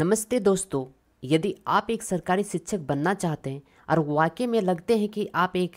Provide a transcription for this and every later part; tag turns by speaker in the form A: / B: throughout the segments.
A: नमस्ते दोस्तों यदि आप एक सरकारी शिक्षक बनना चाहते हैं और वाकई में लगते हैं कि आप एक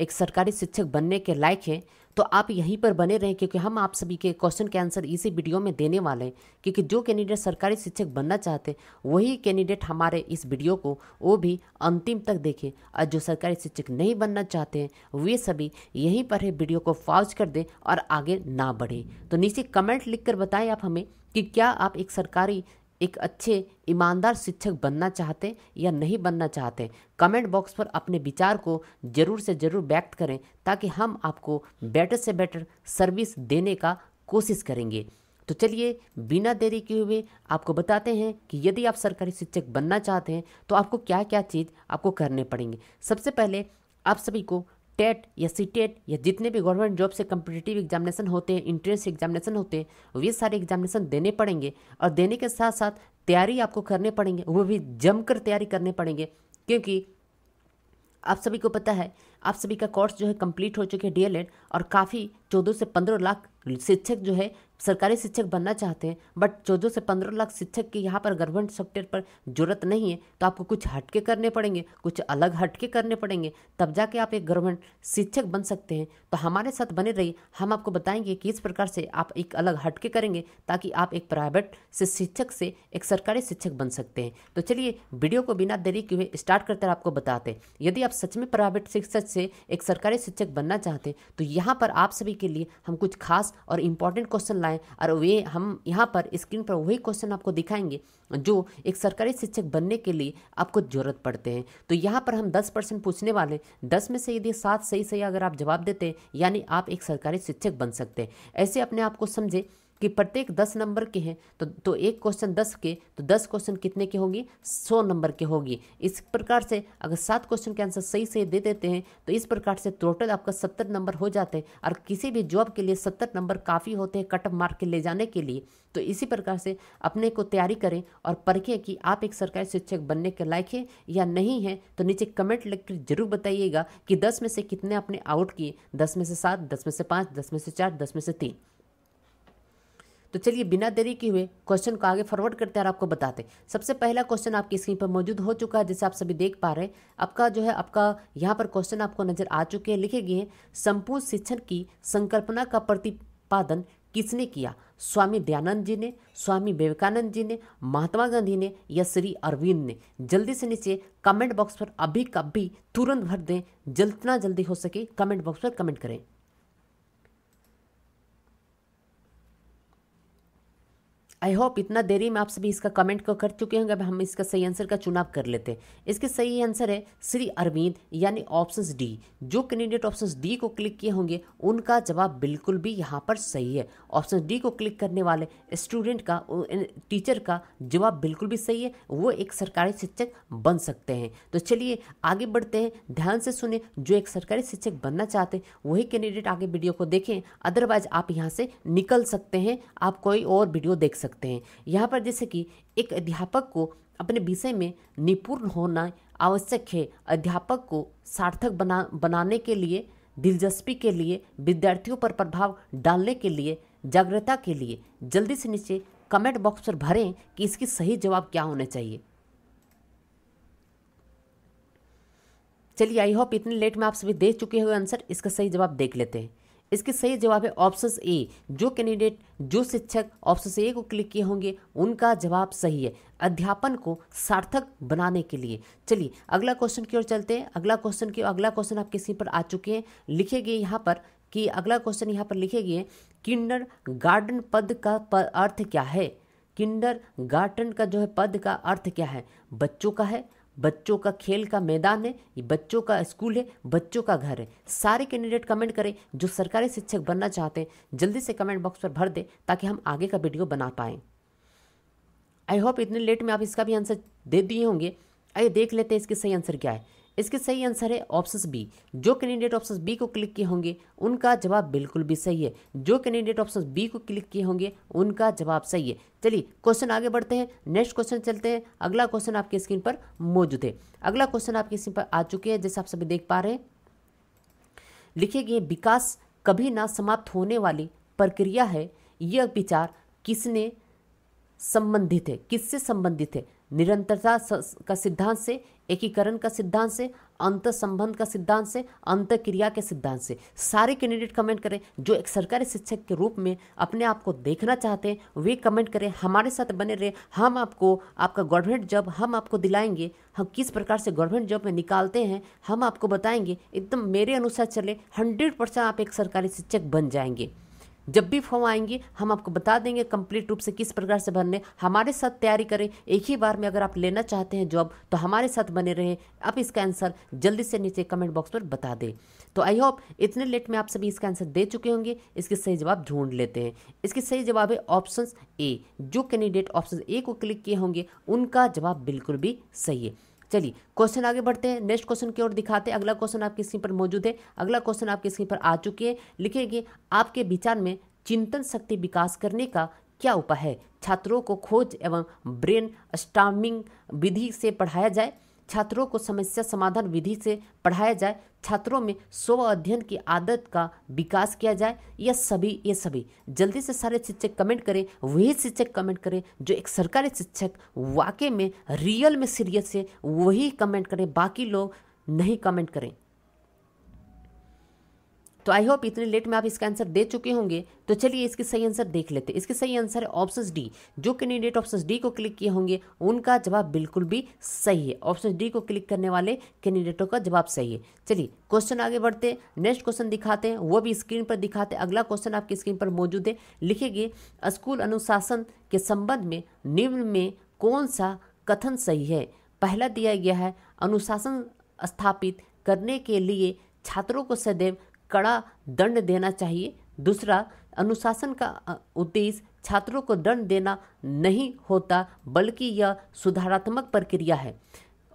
A: एक सरकारी शिक्षक बनने के लायक हैं तो आप यहीं पर बने रहें क्योंकि हम आप सभी के क्वेश्चन के आंसर इसी वीडियो में देने वाले हैं क्योंकि जो कैंडिडेट सरकारी शिक्षक बनना चाहते हैं वही कैंडिडेट हमारे इस वीडियो को वो भी अंतिम तक देखें और जो सरकारी शिक्षक नहीं बनना चाहते हैं वे सभी यहीं पर है वीडियो को पॉज कर दें और आगे ना बढ़ें तो नीचे कमेंट लिख कर बताएं आप हमें कि क्या आप एक सरकारी एक अच्छे ईमानदार शिक्षक बनना चाहते या नहीं बनना चाहते कमेंट बॉक्स पर अपने विचार को ज़रूर से ज़रूर व्यक्त करें ताकि हम आपको बेटर से बेटर सर्विस देने का कोशिश करेंगे तो चलिए बिना देरी किए हुए आपको बताते हैं कि यदि आप सरकारी शिक्षक बनना चाहते हैं तो आपको क्या क्या चीज़ आपको करने पड़ेंगे सबसे पहले आप सभी को टेट या सी टेट या जितने भी गवर्नमेंट जॉब से कम्पिटेटिव एग्जामिनेशन होते हैं इंट्रेंस एग्जामिनेशन होते हैं वे सारे एग्जामिनेशन देने पड़ेंगे और देने के साथ साथ तैयारी आपको करने पड़ेंगे वो भी जमकर तैयारी करने पड़ेंगे क्योंकि आप सभी को पता है आप सभी का कोर्स जो है कंप्लीट हो चुके हैं डी और काफ़ी चौदह से पंद्रह लाख शिक्षक जो है सरकारी शिक्षक बनना चाहते हैं बट चौदह से पंद्रह लाख शिक्षक की यहाँ पर गवर्नमेंट सॉफ्टवेयर पर जरूरत नहीं है तो आपको कुछ हटके करने पड़ेंगे कुछ अलग हटके करने पड़ेंगे तब जाके आप एक गवर्नमेंट शिक्षक बन सकते हैं तो हमारे साथ बने रहिए हम आपको बताएंगे कि इस प्रकार से आप एक अलग हटके करेंगे ताकि आप एक प्राइवेट से शिक्षक से एक सरकारी शिक्षक बन सकते हैं तो चलिए वीडियो को बिना देरी के हुए स्टार्ट करते आपको बताते यदि आप सच में प्राइवेट शिक्षक से एक सरकारी शिक्षक बनना चाहते हैं तो यहाँ पर आप सभी के लिए हम कुछ खास और इम्पॉर्टेंट क्वेश्चन लाएँ और वे हम यहाँ पर स्क्रीन पर वही क्वेश्चन आपको दिखाएंगे जो एक सरकारी शिक्षक बनने के लिए आपको ज़रूरत पड़ते हैं तो यहाँ पर हम दस परसेंट पूछने वाले दस में से यदि सात सही सही अगर आप जवाब देते हैं यानी आप एक सरकारी शिक्षक बन सकते हैं ऐसे अपने आप को समझें कि प्रत्येक दस नंबर के हैं तो तो एक क्वेश्चन दस के तो दस क्वेश्चन कितने के होंगे सौ नंबर के होगी इस प्रकार से अगर सात क्वेश्चन के आंसर सही सही दे देते हैं तो इस प्रकार से टोटल आपका सत्तर नंबर हो जाते हैं और किसी भी जॉब के लिए सत्तर नंबर काफ़ी होते हैं कट ऑफ मार्क ले जाने के लिए तो इसी प्रकार से अपने को तैयारी करें और परखें कि आप एक सरकारी शिक्षक बनने के लायक हैं या नहीं हैं तो नीचे कमेंट लिख कर जरूर बताइएगा कि दस में से कितने आपने आउट किए दस में से सात दस में से पाँच दस में से चार दस में से तीन तो चलिए बिना देरी के हुए क्वेश्चन को आगे फॉरवर्ड करते हैं और आपको बताते सबसे पहला क्वेश्चन आपकी स्क्रीन पर मौजूद हो चुका है जैसे आप सभी देख पा रहे हैं आपका जो है आपका यहाँ पर क्वेश्चन आपको नजर आ चुके हैं लिखे गए हैं संपूर्ण शिक्षण की संकल्पना का प्रतिपादन किसने किया स्वामी दयानंद जी ने स्वामी विवेकानंद जी ने महात्मा गांधी ने या श्री अरविंद ने जल्दी से नीचे कमेंट बॉक्स पर अभी कभी तुरंत भर दें जितना जल्दी हो सके कमेंट बॉक्स पर कमेंट करें आई होप इतना देरी में आप सभी इसका कमेंट को कर चुके होंगे अब हम इसका सही आंसर का चुनाव कर लेते हैं इसके सही आंसर है श्री अरविंद यानी ऑप्शन डी जो कैंडिडेट ऑप्शन डी को क्लिक किए होंगे उनका जवाब बिल्कुल भी यहाँ पर सही है ऑप्शन डी को क्लिक करने वाले स्टूडेंट का टीचर का जवाब बिल्कुल भी सही है वो एक सरकारी शिक्षक बन सकते हैं तो चलिए आगे बढ़ते हैं ध्यान से सुने जो एक सरकारी शिक्षक बनना चाहते हैं वही कैंडिडेट आगे वीडियो को देखें अदरवाइज आप यहाँ से निकल सकते हैं आप कोई और वीडियो देख सकते सकते हैं यहाँ पर जैसे कि एक अध्यापक को अपने विषय में निपुण होना आवश्यक है अध्यापक को सार्थक बना बनाने के लिए दिलचस्पी के लिए विद्यार्थियों पर प्रभाव डालने के लिए जागरूकता के लिए जल्दी से नीचे कमेंट बॉक्स पर भरें कि इसकी सही जवाब क्या होना चाहिए चलिए आई होप इतनी लेट में आप सभी दे चुके हुए आंसर इसका सही जवाब देख लेते हैं इसके सही जवाब है ऑप्शन ए जो कैंडिडेट जो शिक्षक ऑप्शन ए को क्लिक किए होंगे उनका जवाब सही है अध्यापन को सार्थक बनाने के लिए चलिए अगला क्वेश्चन की ओर चलते हैं अगला क्वेश्चन की अगला क्वेश्चन आपके किसी पर आ चुके हैं लिखे गए यहाँ पर कि अगला क्वेश्चन यहाँ पर लिखे गए किंडर गार्डन पद का अर्थ क्या है किंडर गार्डन का जो है पद का अर्थ क्या है बच्चों का है बच्चों का खेल का मैदान है ये बच्चों का स्कूल है बच्चों का घर है सारे कैंडिडेट कमेंट करें जो सरकारी शिक्षक बनना चाहते हैं जल्दी से कमेंट बॉक्स पर भर दें ताकि हम आगे का वीडियो बना पाएं आई होप इतने लेट में आप इसका भी आंसर दे दिए होंगे आइए देख लेते हैं इसके सही आंसर क्या है इसके सही आंसर है ऑप्शन बी जो कैंडिडेट ऑप्शन बी को क्लिक किए होंगे उनका जवाब बिल्कुल भी सही है जो कैंडिडेट ऑप्शन बी को क्लिक किए होंगे उनका जवाब सही है चलिए क्वेश्चन आगे बढ़ते हैं नेक्स्ट क्वेश्चन चलते हैं अगला क्वेश्चन आपके स्क्रीन पर मौजूद है अगला क्वेश्चन आपकी स्क्रीन पर आ चुके हैं जैसे आप सभी देख पा रहे हैं लिखे गए विकास कभी ना समाप्त होने वाली प्रक्रिया है यह विचार किसने संबंधित है किससे संबंधित है निरंतरता का सिद्धांत से एकीकरण का सिद्धांत से अंत संबंध का सिद्धांत से अंत क्रिया के सिद्धांत से सारे कैंडिडेट कमेंट करें जो एक सरकारी शिक्षक के रूप में अपने आप को देखना चाहते हैं वे कमेंट करें हमारे साथ बने रहे हम आपको आपका गवर्नमेंट जॉब हम आपको दिलाएंगे हम किस प्रकार से गवर्नमेंट जॉब में निकालते हैं हम आपको बताएंगे एकदम मेरे अनुसार चले हंड्रेड परसेंट आप एक सरकारी शिक्षक बन जाएंगे जब भी फॉर्म आएंगी हम आपको बता देंगे कंप्लीट रूप से किस प्रकार से भरने हमारे साथ तैयारी करें एक ही बार में अगर आप लेना चाहते हैं जॉब तो हमारे साथ बने रहें आप इसका आंसर जल्दी से नीचे कमेंट बॉक्स पर बता दें तो आई होप इतने लेट में आप सभी इसका आंसर दे चुके होंगे इसके सही जवाब ढूंढ लेते हैं इसके सही जवाब है ऑप्शन ए जो कैंडिडेट ऑप्शन ए को क्लिक किए होंगे उनका जवाब बिल्कुल भी सही है चलिए क्वेश्चन आगे बढ़ते हैं नेक्स्ट क्वेश्चन की ओर दिखाते हैं अगला क्वेश्चन आपकी स्क्रीन पर मौजूद है अगला क्वेश्चन आपकी स्क्रीन पर आ चुकी है लिखेंगे आपके विचार में चिंतन शक्ति विकास करने का क्या उपाय है छात्रों को खोज एवं ब्रेन स्टार्मिंग विधि से पढ़ाया जाए छात्रों को समस्या समाधान विधि से पढ़ाया जाए छात्रों में स्व अध्ययन की आदत का विकास किया जाए यह सभी ये सभी जल्दी से सारे शिक्षक कमेंट करें वही शिक्षक कमेंट करें जो एक सरकारी शिक्षक वाकई में रियल में सीरियस है वही कमेंट करें बाकी लोग नहीं कमेंट करें तो आई होप इतने लेट में आप इसका आंसर दे चुके होंगे तो चलिए इसके सही आंसर देख लेते हैं इसके सही आंसर है ऑप्शन डी जो कैंडिडेट ऑप्शन डी को क्लिक किए होंगे उनका जवाब बिल्कुल भी सही है ऑप्शन डी को क्लिक करने वाले कैंडिडेटों का जवाब सही है चलिए क्वेश्चन आगे बढ़ते हैं नेक्स्ट क्वेश्चन दिखाते हैं वो भी स्क्रीन पर दिखाते हैं अगला क्वेश्चन आपकी स्क्रीन पर मौजूद है लिखेगी स्कूल अनुशासन के संबंध में निम्न में कौन सा कथन सही है पहला दिया गया है अनुशासन स्थापित करने के लिए छात्रों को सदैव कड़ा दंड देना चाहिए दूसरा अनुशासन का उद्देश्य छात्रों को दंड देना नहीं होता बल्कि यह सुधारात्मक प्रक्रिया है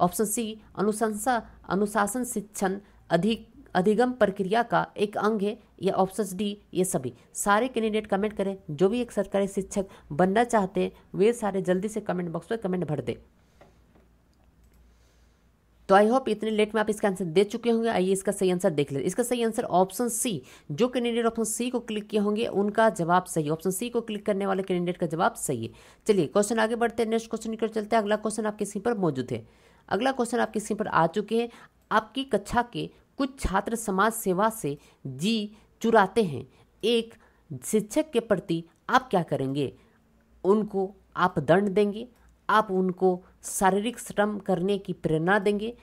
A: ऑप्शन सी अनुशंसा अनुशासन शिक्षण अधिक अधिगम प्रक्रिया का एक अंग है या ऑप्शन डी ये सभी सारे कैंडिडेट कमेंट करें जो भी एक सरकारी शिक्षक बनना चाहते हैं वे सारे जल्दी से कमेंट बॉक्स में कमेंट भर दें तो आई होप इतने लेट में आप इसका आंसर दे चुके होंगे आइए इसका सही आंसर देख लेते इसका सही आंसर ऑप्शन सी जो कैंडिडेट ऑप्शन सी को क्लिक किए होंगे उनका जवाब सही ऑप्शन सी को क्लिक करने वाले कैंडिडेट का जवाब सही है चलिए क्वेश्चन आगे बढ़ते हैं नेक्स्ट क्वेश्चन की चलते हैं अगला क्वेश्चन आपके स्क्रीन पर मौजूद है अगला क्वेश्चन आपके स्क्रीन पर आ चुके हैं आपकी कक्षा के कुछ छात्र समाज सेवा से जी चुराते हैं एक शिक्षक के प्रति आप क्या करेंगे उनको आप दंड देंगे आप उनको शारीरिक श्रम करने की प्रेरणा देंगे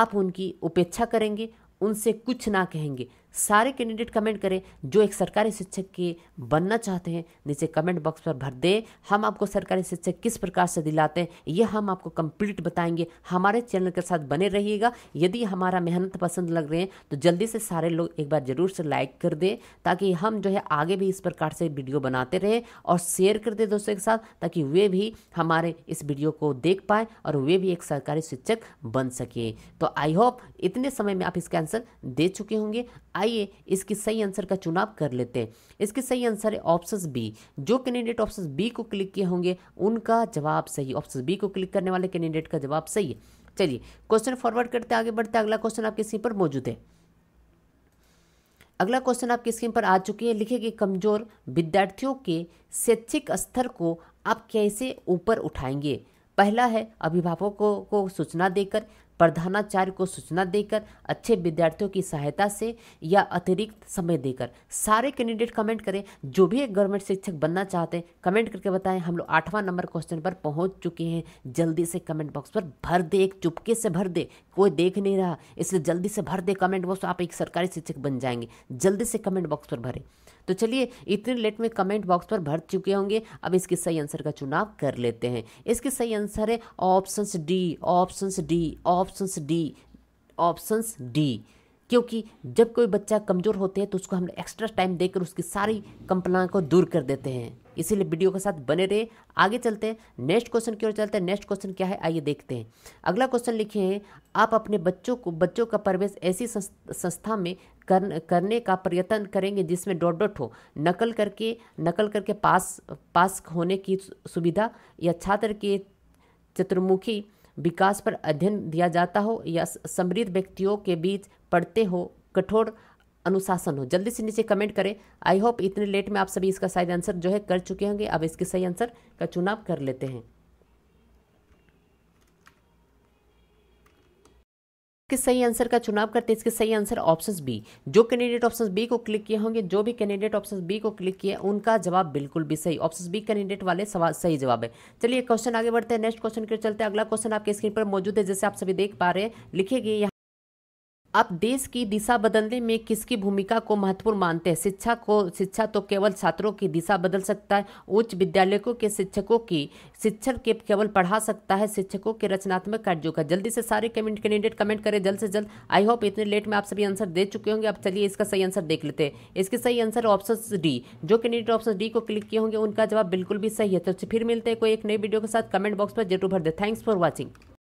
A: आप उनकी उपेक्षा करेंगे उनसे कुछ ना कहेंगे सारे कैंडिडेट कमेंट करें जो एक सरकारी शिक्षक के बनना चाहते हैं नीचे कमेंट बॉक्स पर भर दें हम आपको सरकारी शिक्षक किस प्रकार से दिलाते हैं यह हम आपको कंप्लीट बताएंगे हमारे चैनल के साथ बने रहिएगा यदि हमारा मेहनत पसंद लग रहे हैं तो जल्दी से सारे लोग एक बार ज़रूर से लाइक कर दें ताकि हम जो है आगे भी इस प्रकार से वीडियो बनाते रहें और शेयर कर दें दोस्तों के साथ ताकि वे भी हमारे इस वीडियो को देख पाए और वे भी एक सरकारी शिक्षक बन सके तो आई होप इतने समय में आप इसका आंसर दे चुके होंगे आइए इसके सही आंसर का चुनाव कर लेते हैं इसके सही आंसर है ऑप्शन बी जो कैंडिडेट ऑप्शन बी को क्लिक किए होंगे उनका जवाब सही ऑप्शन बी को क्लिक करने वाले कैंडिडेट का जवाब सही है चलिए क्वेश्चन फॉरवर्ड करते आगे बढ़ते अगला क्वेश्चन आपके सी पर मौजूद है अगला क्वेश्चन आपकी स्क्रीन पर आ चुकी है लिखे कि कमजोर विद्यार्थियों के शैक्षिक स्तर को आप कैसे ऊपर उठाएंगे पहला है अभिभावकों को, को सूचना देकर प्रधानाचार्य को सूचना देकर अच्छे विद्यार्थियों की सहायता से या अतिरिक्त समय देकर सारे कैंडिडेट कमेंट करें जो भी एक गवर्नमेंट शिक्षक बनना चाहते हैं कमेंट करके बताएं हम लोग आठवां नंबर क्वेश्चन पर पहुंच चुके हैं जल्दी से कमेंट बॉक्स पर भर दे एक चुपके से भर दे कोई देख नहीं रहा इसलिए जल्दी से भर दे कमेंट बॉक्स आप एक सरकारी शिक्षक बन जाएंगे जल्दी से कमेंट बॉक्स पर भरें तो चलिए इतने लेट में कमेंट बॉक्स पर भर चुके होंगे अब इसके सही आंसर का चुनाव कर लेते हैं इसके सही आंसर है option D option D option D option D क्योंकि जब कोई बच्चा कमज़ोर होते हैं तो उसको हम एक्स्ट्रा टाइम देकर उसकी सारी कंपना को दूर कर देते हैं इसीलिए वीडियो के साथ बने रहे आगे चलते हैं नेक्स्ट क्वेश्चन की ओर चलते हैं नेक्स्ट क्वेश्चन क्या है आइए देखते हैं अगला क्वेश्चन लिखे हैं आप अपने बच्चों को बच्चों का प्रवेश ऐसी संस्था में कर, करने का प्रयत्न करेंगे जिसमें डॉट डॉट हो नकल करके नकल करके पास पास होने की सुविधा या छात्र के चतुर्मुखी विकास पर अध्ययन दिया जाता हो या समृद्ध व्यक्तियों के बीच पढ़ते हो कठोर अनुशासन हो जल्दी से नीचे कमेंट करें आई होप इतने लेट में आप सभी इसका शायद आंसर जो है कर चुके होंगे अब इसके सही आंसर का चुनाव कर लेते हैं के सही आंसर का चुनाव करते हैं इसके सही आंसर ऑप्शन बी जो कैंडिडेट ऑप्शन बी को क्लिक किए होंगे जो भी कैंडिडेट ऑप्शन बी को क्लिक किए उनका जवाब बिल्कुल भी सही ऑप्शन बी कैंडिडेट वाले सवाल सही जवाब है चलिए क्वेश्चन आगे बढ़ते हैं नेक्स्ट क्वेश्चन के चलते अगला क्वेश्चन आपके स्क्रीन पर मौजूद है जैसे आप सभी देख पा रहे हैं लिखेगी आप देश की दिशा बदलने में किसकी भूमिका को महत्वपूर्ण मानते हैं शिक्षा को शिक्षा तो केवल छात्रों की दिशा बदल सकता है उच्च विद्यालयों के शिक्षकों की शिक्षण के केवल पढ़ा सकता है शिक्षकों के रचनात्मक कार्यों का जल्दी से सारे कमेंट कैंडिडेट कमेंट करें जल्द से जल्द आई होप इतने लेट में आप सभी आंसर दे चुके होंगे आप चलिए इसका सही आंसर देख लेते हैं इसके सही आंसर ऑप्शन डी जो कैंडिडेट ऑप्शन डी को क्लिक किए होंगे उनका जवाब बिल्कुल भी सही है तो फिर मिलते हैं कोई एक नई वीडियो के साथ कमेंट बॉक्स पर जरूर भर दे थैंक्स फॉर वॉचिंग